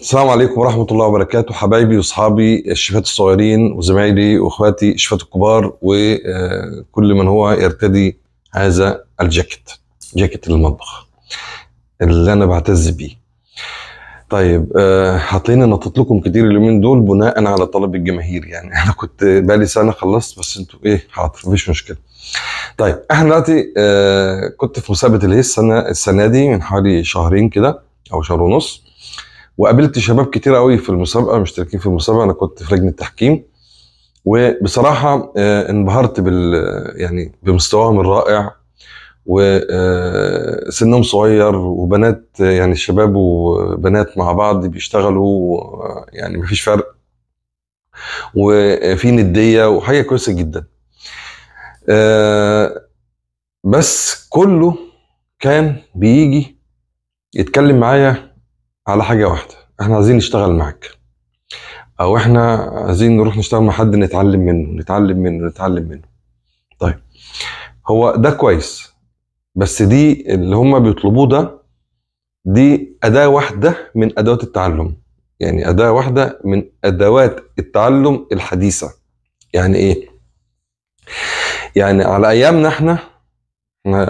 السلام عليكم ورحمة الله وبركاته حبايبي وأصحابي الشفات الصغيرين وزمايلي وإخواتي الشفات الكبار وكل من هو يرتدي هذا الجاكيت جاكيت المطبخ اللي أنا بعتز بيه طيب آه، هتلاقيني نطط لكم كتير اليومين دول بناء على طلب الجماهير يعني انا كنت بقالي سنه خلصت بس انتوا ايه حاضر مفيش مشكله. طيب احنا دلوقتي آه، كنت في مسابقه الهيس السنه السنه دي من حوالي شهرين كده او شهر ونص. وقابلت شباب كتير قوي في المسابقه مشتركين في المسابقه انا كنت في لجنه التحكيم وبصراحه آه، انبهرت بال يعني بمستواهم الرائع وسنهم آه، صغير وبنات يعني الشباب وبنات مع بعض بيشتغلوا آه، يعني مفيش فرق وفي نديه وحاجه كويسه جدا بس كله كان بيجي يتكلم معايا على حاجه واحده احنا عايزين نشتغل معاك او احنا عايزين نروح نشتغل مع حد نتعلم منه نتعلم منه نتعلم منه طيب هو ده كويس بس دي اللي هم بيطلبوه ده دي اداه واحده من ادوات التعلم يعني اداه واحده من ادوات التعلم الحديثه يعني ايه يعني على ايامنا احنا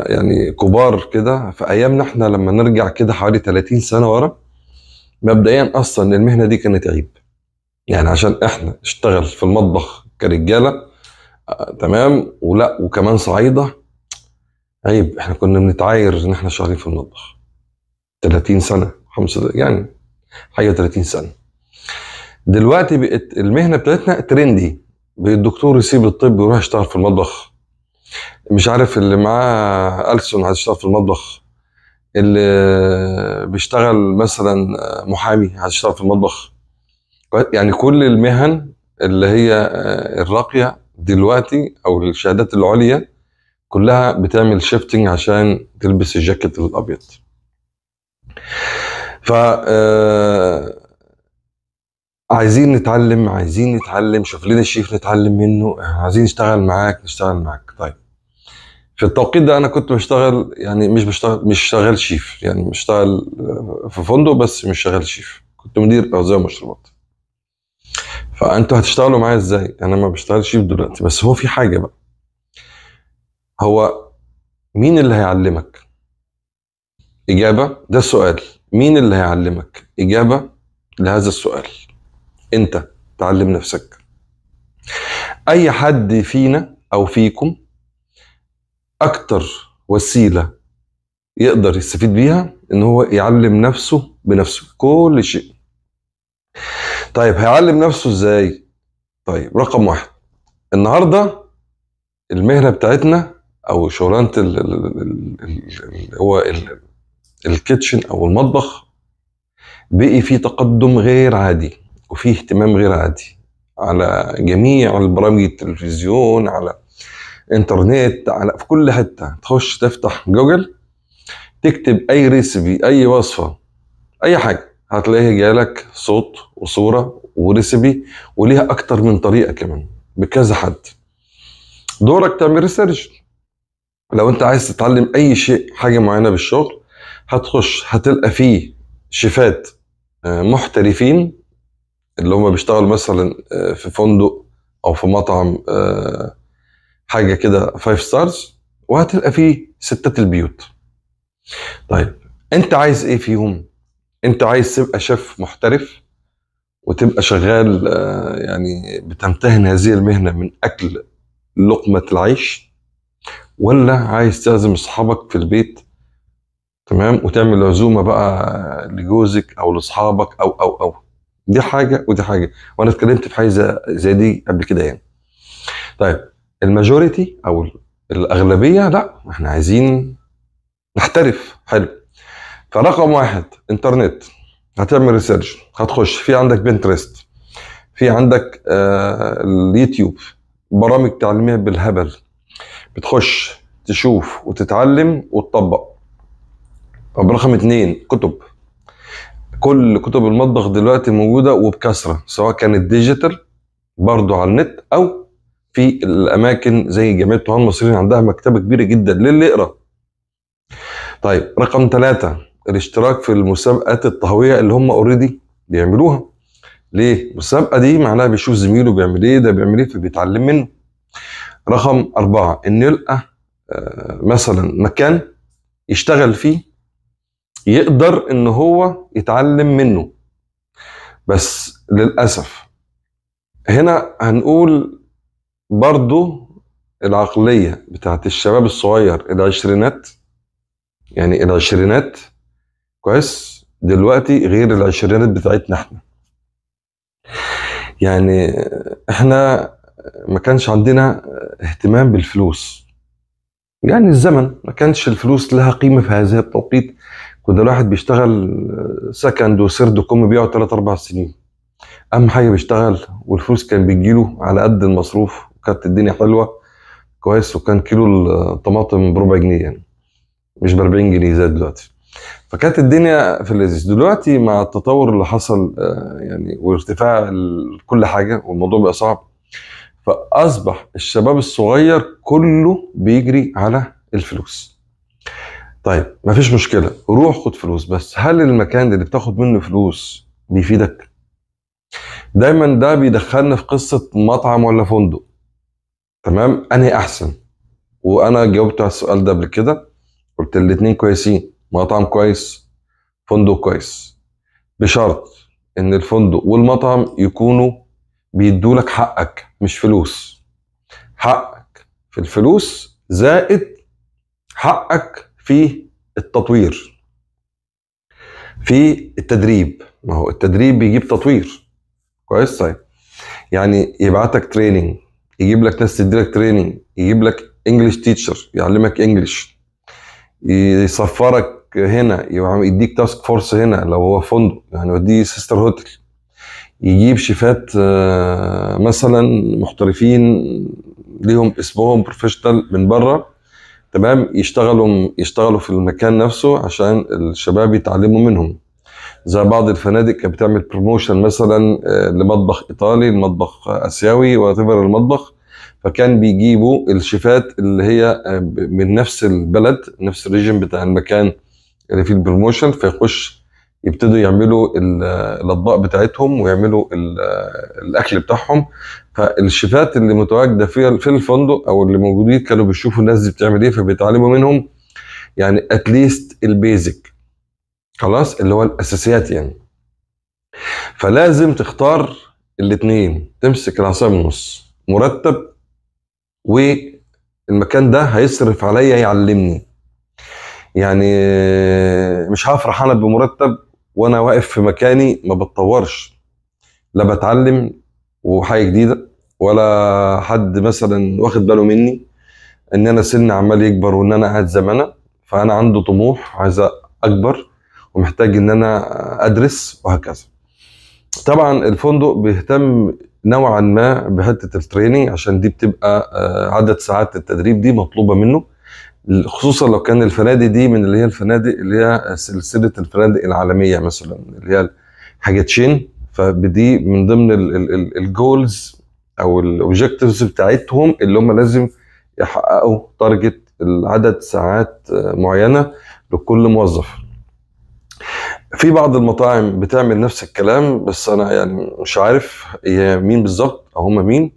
يعني كبار كده في ايامنا احنا لما نرجع كده حوالي 30 سنه ورا مبدئيا اصلا المهنه دي كانت عيب يعني عشان احنا نشتغل في المطبخ كرجاله آه، تمام ولا وكمان صعيده عيب احنا كنا بنتعاير ان احنا شغالين في المطبخ 30 سنه خمسة يعني حاجه 30 سنه دلوقتي بقت المهنه بتاعتنا ترندي الدكتور يسيب الطب ويروح يشتغل في المطبخ مش عارف اللي معاه ألسون عايز يشتغل في المطبخ اللي بيشتغل مثلا محامي هيشتغل في المطبخ يعني كل المهن اللي هي آه، الراقيه دلوقتي او الشهادات العليا كلها بتعمل شيفتنج عشان تلبس الجاكيت الابيض ف آه، عايزين نتعلم عايزين نتعلم شوف لنا الشيف نتعلم منه عايزين نشتغل معاك نشتغل معاك طيب في التوقيت ده انا كنت بشتغل يعني مش بشتغل مش شغال شيف يعني بشتغل آه، في فندق بس مش شغال شيف كنت مدير اغذيه ومشروبات فانتوا هتشتغلوا معايا ازاي انا ما بشتغلش شيف دلوقتي بس هو في حاجه بقى هو مين اللي هيعلمك اجابه ده السؤال مين اللي هيعلمك اجابه لهذا السؤال انت تعلم نفسك اي حد فينا او فيكم اكتر وسيله يقدر يستفيد بيها ان هو يعلم نفسه بنفسه كل شيء طيب هيعلم نفسه ازاي طيب رقم واحد النهارده المهنه بتاعتنا او شغلانه هو الكيتشن او المطبخ بقي في تقدم غير عادي وفيه اهتمام غير عادي على جميع البرامج التلفزيون على انترنت على في كل حته تخش تفتح جوجل تكتب اي ريسبي اي وصفه اي حاجه هتلاقيه جالك صوت وصوره وريسبي وليها اكتر من طريقه كمان بكذا حد دورك تعمل ريسيرش لو انت عايز تتعلم اي شيء حاجه معينه بالشغل هتخش هتلقى فيه شيفات آه، محترفين اللي هم بيشتغلوا مثلا آه، في فندق او في مطعم آه، حاجه كده فايف ستارز وهتلقى فيه ستات البيوت طيب انت عايز ايه فيهم انت عايز تبقى شيف محترف وتبقى شغال آه، يعني بتمتهن هذه المهنه من اكل لقمه العيش ولا عايز تعزم اصحابك في البيت تمام وتعمل عزومه بقى لجوزك او لاصحابك او او او دي حاجه ودي حاجه وانا اتكلمت في حاجه زي دي قبل كده يعني طيب الماجوريتي او الاغلبيه لا احنا عايزين نحترف حلو فرقم واحد انترنت هتعمل ريسيرش هتخش في عندك بنترست في عندك آه، اليوتيوب برامج تعليميه بالهبل بتخش تشوف وتتعلم وتطبق طب رقم اتنين كتب كل كتب المطبخ دلوقتي موجوده وبكثره سواء كانت ديجيتال برضه على النت او في الاماكن زي جامعه طه المصريين عندها مكتبه كبيره جدا للي يقرا. طيب رقم ثلاثة الاشتراك في المسابقات الطهويه اللي هم اوريدي بيعملوها. ليه؟ المسابقه دي معناها بيشوف زميله بيعمل ايه ده بيعمل ايه فبيتعلم منه. رقم أربعة إن يلقى آه، مثلا مكان يشتغل فيه يقدر إن هو يتعلم منه بس للأسف هنا هنقول برضو العقلية بتاعت الشباب الصغير العشرينات يعني العشرينات كويس دلوقتي غير العشرينات بتاعتنا احنا يعني احنا ما كانش عندنا اهتمام بالفلوس يعني الزمن ما كانش الفلوس لها قيمة في هذا التوقيت كنا الواحد بيشتغل سكند وسرد وكم بيقعد ثلاث اربع سنين اهم حاجه بيشتغل والفلوس كان بيجيله على قد المصروف كانت الدنيا حلوه كويس وكان كيلو الطماطم بربع جنيه يعني مش ب 40 جنيه زي دلوقتي فكانت الدنيا في اللذيذ دلوقتي مع التطور اللي حصل آه، يعني وارتفاع كل حاجه والموضوع بقى صعب فاصبح الشباب الصغير كله بيجري على الفلوس طيب مفيش مشكله روح خد فلوس بس هل المكان اللي بتاخد منه فلوس بيفيدك دايما ده بيدخلنا في قصه مطعم ولا فندق تمام انهي احسن وانا جاوبت على السؤال ده قبل كده قلت الاثنين كويسين مطعم كويس فندق كويس بشرط ان الفندق والمطعم يكونوا بيدوا لك حقك مش فلوس حقك في الفلوس زائد حقك في التطوير في التدريب ما هو التدريب بيجيب تطوير كويس طيب يعني يبعتك تريننج يجيب لك ناس تديلك تريننج يجيب لك انجلش تيتشر يعلمك انجلش يسفرك هنا يديك تاسك فورس هنا لو هو فندق يعني يوديه سيستر هوتل يجيب شيفات آه، مثلا محترفين ليهم اسمهم بروفيشنال من بره تمام يشتغلوا يشتغلوا في المكان نفسه عشان الشباب يتعلموا منهم زي بعض الفنادق كانت بتعمل بروموشن مثلا آه، لمطبخ ايطالي لمطبخ اسيوي وات المطبخ فكان بيجيبوا الشيفات اللي هي آه، من نفس البلد نفس الريجن بتاع المكان اللي فيه البروموشن فيخش يبتدوا يعملوا الاطباق بتاعتهم ويعملوا آه، الاكل بتاعهم فالشيفات اللي متواجده في في الفندق او اللي موجودين كانوا بيشوفوا الناس دي بتعمل ايه فبيتعلموا منهم يعني اتليست البيزك خلاص اللي هو الاساسيات يعني فلازم تختار الاثنين تمسك العصايه من النص مرتب والمكان ده هيصرف عليا يعلمني يعني مش هفرح انا بمرتب وانا واقف في مكاني ما بتطورش لا بتعلم وحاجه جديده ولا حد مثلا واخد باله مني ان انا سني عمال يكبر وان انا قاعد زمانه فانا عنده طموح عايز اكبر ومحتاج ان انا ادرس وهكذا طبعا الفندق بيهتم نوعا ما بحته التريننج عشان دي بتبقى آه، عدد ساعات التدريب دي مطلوبه منه خصوصا لو كان الفنادق دي من اللي هي الفنادق اللي هي سلسله الفنادق العالميه مثلا اللي هي حاجتين فدي من ضمن الجولز او الاوبجكتيفز بتاعتهم اللي هم لازم يحققوا تارجت عدد ساعات آه، معينه لكل موظف في بعض المطاعم بتعمل نفس الكلام بس انا يعني مش عارف هي مين بالظبط او هم مين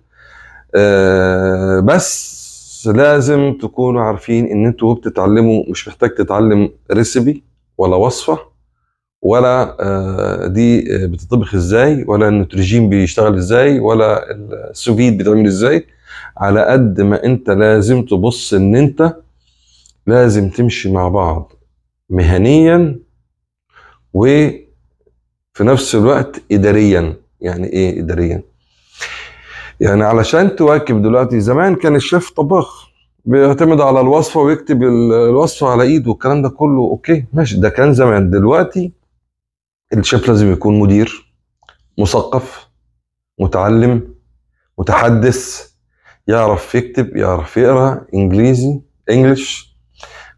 آه، بس لازم تكونوا عارفين ان انتوا بتتعلموا مش محتاج تتعلم ريسبي ولا وصفه ولا آه، دي بتطبخ ازاي ولا النترجين بيشتغل ازاي ولا السوفيد بيتعمل ازاي على قد ما انت لازم تبص ان انت لازم تمشي مع بعض مهنيا وفي نفس الوقت إداريا يعني إيه إداريا يعني علشان تواكب دلوقتي زمان كان الشيف طباخ بيعتمد على الوصفه ويكتب الوصفه على ايده والكلام ده كله اوكي ماشي ده كان زمان دلوقتي الشيف لازم يكون مدير مثقف متعلم متحدث يعرف يكتب يعرف يقرا انجليزي انجلش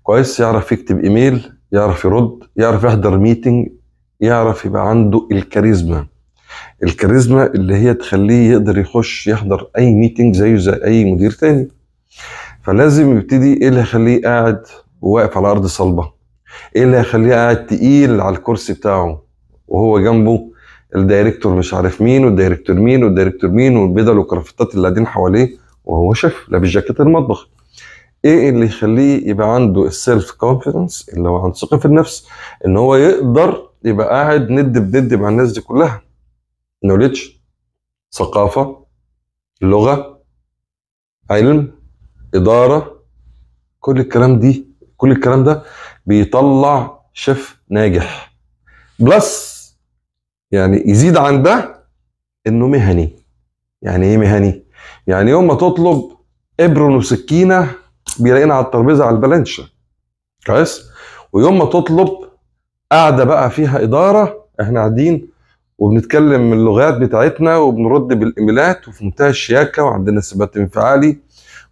كويس يعرف يكتب ايميل يعرف يرد يعرف يحضر ميتنج يعرف يبقى عنده الكاريزما الكاريزما اللي هي تخليه يقدر يخش يحضر اي ميتنج زيه زي اي مدير تاني فلازم يبتدي ايه اللي هيخليه قاعد وواقف على ارض صلبه ايه اللي هيخليه قاعد تقيل على الكرسي بتاعه وهو جنبه الدايركتور مش عارف مين والدايركتور مين والدايركتور مين والبدل والكرافتات اللي قاعدين حواليه وهو شيف لابس جاكيت المطبخ ايه اللي يخليه يبقى عنده السيلف كونفيدنس اللي هو عنده ثقه في النفس ان هو يقدر يبقى قاعد ند بند مع الناس دي كلها نوليدج ثقافه لغه علم اداره كل الكلام دي كل الكلام ده بيطلع شيف ناجح بلس يعني يزيد عن ده انه مهني يعني ايه مهني يعني يوم ما تطلب ابرن وسكينه بيلاقينا على الترابيزه على البلانشه كويس ويوم ما تطلب قاعده بقى فيها اداره احنا قاعدين وبنتكلم اللغات بتاعتنا وبنرد بالايميلات وفي منتهى الشياكه وعندنا ثبات انفعالي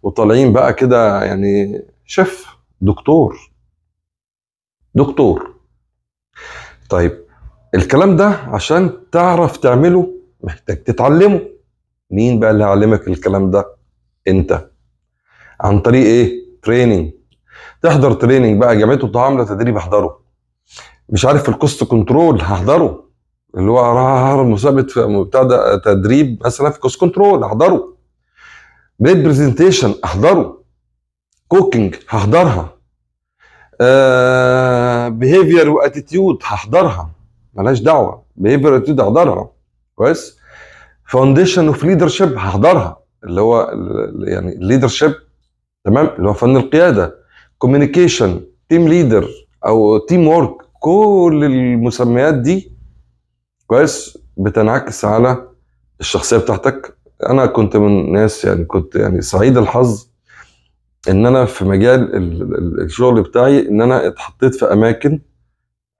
وطالعين بقى كده يعني شيف دكتور دكتور طيب الكلام ده عشان تعرف تعمله محتاج تتعلمه مين بقى اللي هيعلمك الكلام ده انت عن طريق ايه تريننج تحضر تريننج بقى جامعته التعامل تدريب احضره مش عارف في الكوست كنترول هحضره اللي هو ههرب مسابقه بتاع ده تدريب مثلا في كوست كنترول احضره بريد برزنتيشن احضره كوكينج هحضرها آه بيهيفير واتيتيود هحضرها ملهاش دعوه بيهيفير واتيتيود هحضرها كويس فاونديشن اوف ليدرشيب هحضرها اللي هو يعني الليدرشيب تمام اللي هو فن القياده كوميونيكيشن تيم ليدر او تيم وورك كل المسميات دي كويس بتنعكس على الشخصيه بتاعتك انا كنت من الناس يعني كنت يعني سعيد الحظ ان انا في مجال الشغل بتاعي ان انا اتحطيت في اماكن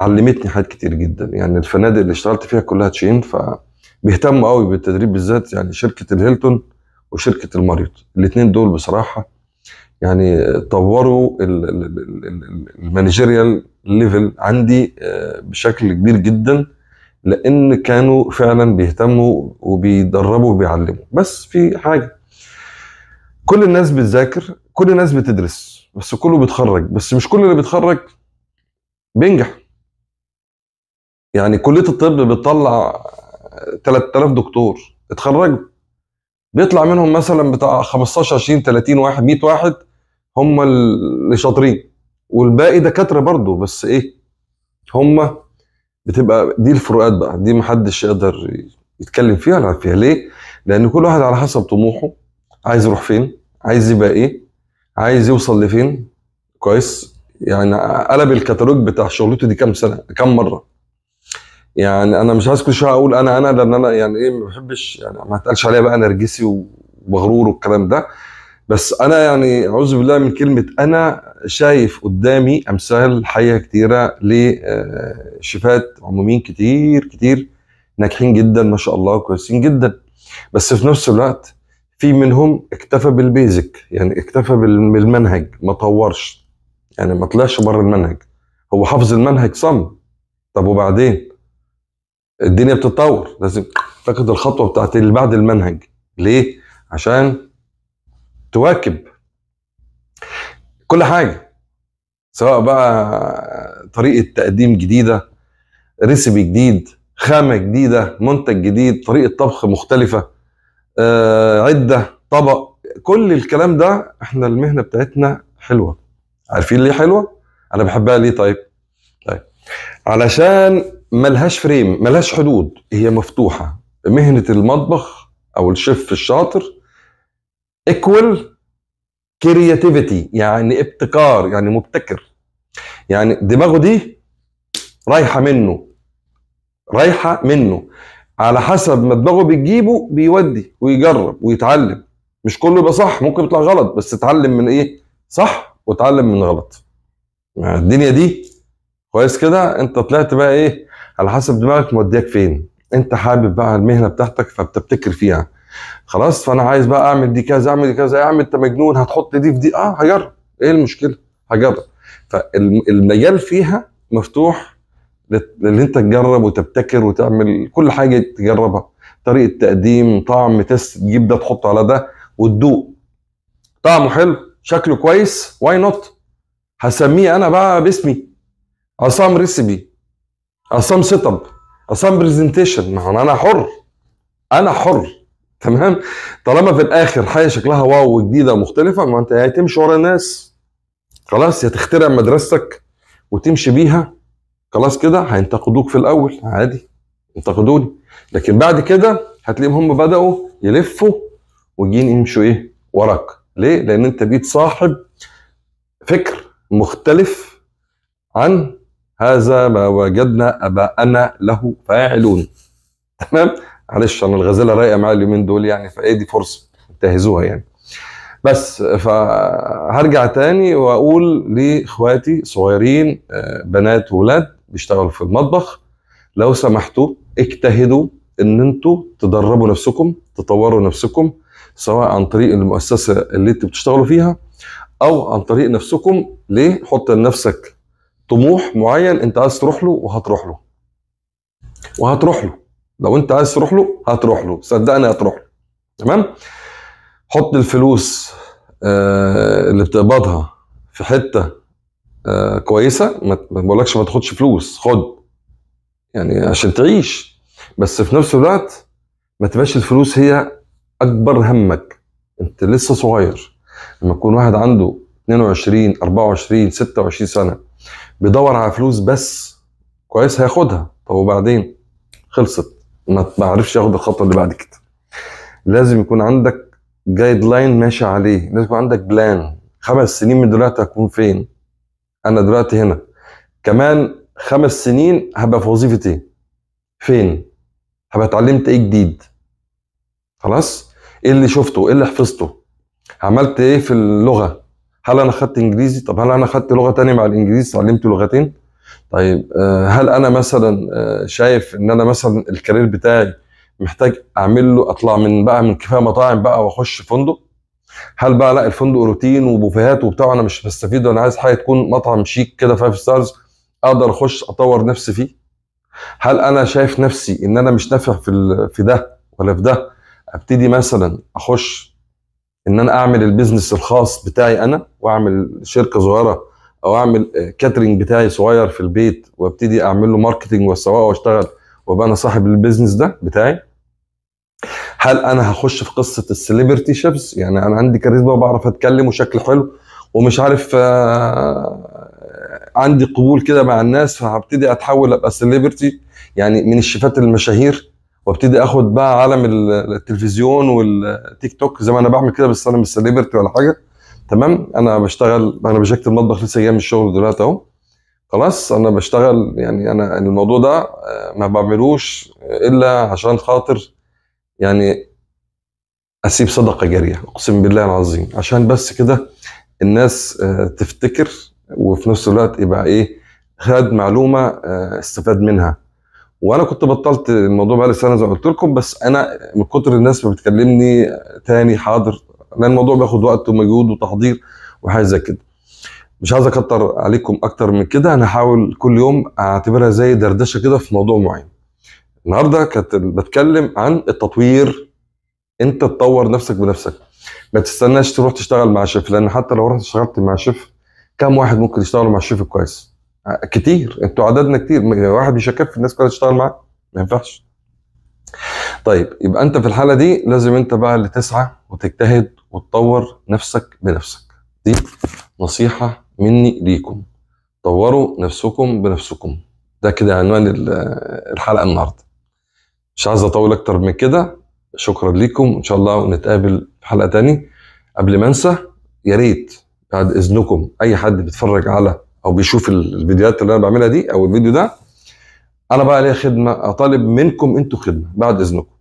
علمتني حاجات كتير جدا يعني الفنادق اللي اشتغلت فيها كلها تشين فبيهتموا قوي بالتدريب بالذات يعني شركه الهيلتون وشركه الماريوت الاثنين دول بصراحه يعني طوروا المانجيريال ليفل عندي آه، بشكل كبير جدا لان كانوا فعلا بيهتموا وبيدربوا وبيعلموا بس في حاجه كل الناس بتذاكر كل الناس بتدرس بس كله بيتخرج بس مش كل اللي بيتخرج بينجح يعني كليه الطب بتطلع 3000 دكتور اتخرجوا بيطلع منهم مثلا بتاع 15 20 30 واحد 100 واحد هم اللي شاطرين والباقي دكاتره برضه بس ايه هم بتبقى دي الفروقات بقى دي محدش يقدر يتكلم فيها ولا فيها ليه؟ لان كل واحد على حسب طموحه عايز يروح فين عايز يبقى ايه عايز يوصل لفين كويس يعني قلب الكتالوج بتاع شغلته دي كام سنه كام مره يعني انا مش عايز كل شويه اقول انا انا لان انا يعني ايه ما بحبش يعني ما اتقالش عليا بقى نرجسي ومغرور والكلام ده بس انا يعني اعوذ بالله من كلمه انا شايف قدامي امثال حيه كتيره لشفات آه، عموميين كتير كتير ناجحين جدا ما شاء الله كويسين جدا بس في نفس الوقت في منهم اكتفى بالبيزك يعني اكتفى بالمنهج ما طورش يعني ما طلعش بره المنهج هو حافظ المنهج صم طب وبعدين الدنيا بتتطور لازم تاخد الخطوه بتاعت اللي بعد المنهج ليه عشان تواكب كل حاجه سواء بقى طريقه تقديم جديده ريسبي جديد خامه جديده منتج جديد طريقه طبخ مختلفه آه، عده طبق كل الكلام ده احنا المهنه بتاعتنا حلوه عارفين ليه حلوه انا بحبها ليه طيب طيب علشان ملهاش فريم ملهاش حدود هي مفتوحه مهنه المطبخ او الشيف الشاطر ايكوال كرياتيفيتي يعني ابتكار يعني مبتكر يعني دماغه دي رايحه منه رايحه منه على حسب ما دماغه بتجيبه بيودي ويجرب ويتعلم مش كله يبقى صح ممكن يطلع غلط بس اتعلم من ايه صح واتعلم من غلط الدنيا دي كويس كده انت طلعت بقى ايه على حسب دماغك مودياك فين انت حابب بقى المهنه بتاعتك فبتبتكر فيها خلاص فانا عايز بقى اعمل دي كذا اعمل دي كذا اعمل انت مجنون هتحط دي في دي اه هجرب ايه المشكله هجرب فالمجال فيها مفتوح للي انت تجرب وتبتكر وتعمل كل حاجه تجربها طريقه تقديم طعم تست تجيب ده تحطه على ده وتدوق طعمه حلو شكله كويس واي نوت هسميه انا بقى باسمي عصام ريسبي عصام سيت اب عصام برزنتيشن ما انا حر انا حر تمام طالما في الاخر حاجه شكلها واو وجديده ومختلفه ما انت هتمشي ورا الناس خلاص يا تخترع مدرستك وتمشي بيها خلاص كده هينتقدوك في الاول عادي ينتقدوني لكن بعد كده هتلاقيهم هم بداوا يلفوا وجين يمشوا ايه وراك ليه لان انت بقيت صاحب فكر مختلف عن هذا ما وجدنا اباءنا له فاعلون تمام معلش انا الغزاله رايقه معايا اليومين دول يعني فايه دي فرصه انتهزوها يعني بس فهرجع تاني واقول لاخواتي صغيرين آه، بنات وولاد بيشتغلوا في المطبخ لو سمحتوا اجتهدوا ان انتوا تدربوا نفسكم تطوروا نفسكم سواء عن طريق المؤسسه اللي انتوا بتشتغلوا فيها او عن طريق نفسكم ليه حط لنفسك طموح معين انت عايز تروح له وهتروح له وهتروح له لو انت عايز تروح له هتروح له صدقني هتروح له تمام حط الفلوس آه، اللي بتقبضها في حته آه، كويسه ما بقولكش ما تاخدش فلوس خد يعني عشان تعيش بس في نفس الوقت ما تبقاش الفلوس هي اكبر همك انت لسه صغير لما يكون واحد عنده 22 24 26 سنه بيدور على فلوس بس كويس هياخدها طب وبعدين خلصت ما بعرفش اخد الخطوه اللي بعد كده لازم يكون عندك جايد لاين ماشي عليه لازم يكون عندك بلان خمس سنين من دلوقتي هكون فين انا دلوقتي هنا كمان خمس سنين هبقى في وظيفتي إيه؟ فين هبقى اتعلمت ايه جديد خلاص ايه اللي شفته ايه اللي حفظته عملت ايه في اللغه هل انا خدت انجليزي طب هل انا خدت لغه تانية مع الانجليزي اتعلمت لغتين طيب آه، هل انا مثلا آه، شايف ان انا مثلا الكارير بتاعي محتاج اعمل له اطلع من بقى من كفايه مطاعم بقى واخش فندق هل بقى لا الفندق روتين وبوفيهات وبتاع انا مش بستفيد وانا عايز حاجه تكون مطعم شيك كده فايف ستارز اقدر اخش اطور نفسي فيه هل انا شايف نفسي ان انا مش نافع في في ده ولا في ده ابتدي مثلا اخش ان انا اعمل البيزنس الخاص بتاعي انا واعمل شركه صغيره او اعمل كاترينج آه، بتاعي صغير في البيت وابتدي اعمل له ماركتنج واسوقه واشتغل وابقى انا صاحب البيزنس ده بتاعي هل انا هخش في قصه السليبرتي شيبس يعني انا عندي كاريزما وبعرف اتكلم وشكل حلو ومش عارف آه، آه، عندي قبول كده مع الناس فهبتدي اتحول ابقى سليبرتي يعني من الشيفات المشاهير وابتدي اخد بقى عالم التلفزيون والتيك توك زي ما انا بعمل كده بس انا مش سليبرتي ولا حاجه تمام انا بشتغل انا بشكت المطبخ لسه جاي من الشغل دلوقتي اهو خلاص انا بشتغل يعني انا يعني الموضوع ده آه، ما بعملوش آه، الا عشان خاطر يعني اسيب صدقه جاريه اقسم بالله العظيم عشان بس كده الناس آه، تفتكر وفي نفس الوقت يبقى ايه خد معلومه استفاد منها وانا كنت بطلت الموضوع بقالي سنه زي ما قلت لكم بس انا من كتر الناس ما بتكلمني تاني حاضر لان الموضوع بياخد وقت ومجهود وتحضير وحاجه زي كده مش عايز اكتر عليكم اكتر من كده انا هحاول كل يوم اعتبرها زي دردشه كده في موضوع معين النهارده كنت بتكلم عن التطوير انت تطور نفسك بنفسك ما تستناش تروح تشتغل مع شيف لان حتى لو رحت اشتغلت مع شيف كم واحد ممكن يشتغل مع الشيف كويس آه، كتير انتوا عددنا كتير واحد مش في الناس كلها تشتغل معاه ما ينفعش طيب يبقى انت في الحاله دي لازم انت بقى اللي تسعى وتجتهد وتطور نفسك بنفسك دي نصيحة مني ليكم طوروا نفسكم بنفسكم ده كده عنوان الحلقة النهاردة مش عايز أطول أكتر من كده شكرا ليكم إن شاء الله نتقابل في حلقة تاني قبل ما أنسى يا ريت بعد إذنكم أي حد بيتفرج على أو بيشوف الفيديوهات اللي أنا بعملها دي أو الفيديو ده أنا بقى ليا خدمة أطالب منكم أنتوا خدمة بعد إذنكم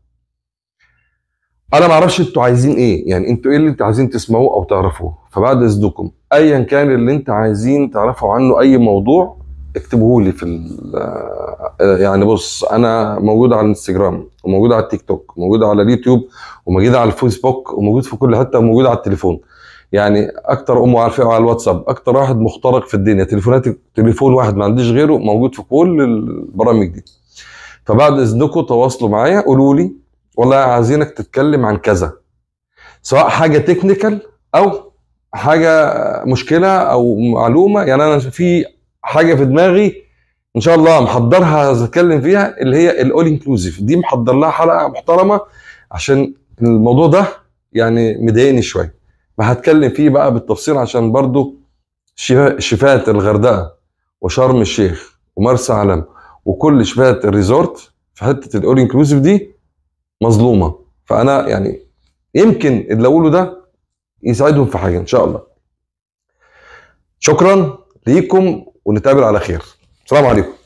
انا ما اعرفش انتوا عايزين ايه يعني انتوا ايه اللي انتوا عايزين تسمعوه او تعرفوه فبعد اذنكم ايا كان اللي انت عايزين تعرفوا عنه اي موضوع اكتبوه لي في آه، يعني بص انا موجود على الانستجرام وموجود على التيك توك وموجود على اليوتيوب وموجود على الفيسبوك وموجود في كل حته وموجود على التليفون يعني اكتر ام عارفه على الواتساب اكتر واحد مخترق في الدنيا تليفوناتي تليفون واحد ما عنديش غيره موجود في كل البرامج دي فبعد اذنكم تواصلوا معايا قولوا لي والله عايزينك تتكلم عن كذا سواء حاجه تكنيكال او حاجه مشكله او معلومه يعني انا في حاجه في دماغي ان شاء الله محضرها هتكلم فيها اللي هي الاول انكلوزيف دي محضر لها حلقه محترمه عشان الموضوع ده يعني مضايقني شويه فهتكلم فيه بقى بالتفصيل عشان برضو شفات الغردقه وشرم الشيخ ومرسى علم وكل شفات الريزورت في حته الاول انكلوزيف دي مظلومه فانا يعني يمكن اللي اقوله ده يساعدهم في حاجه ان شاء الله شكرا ليكم ونتقابل على خير السلام عليكم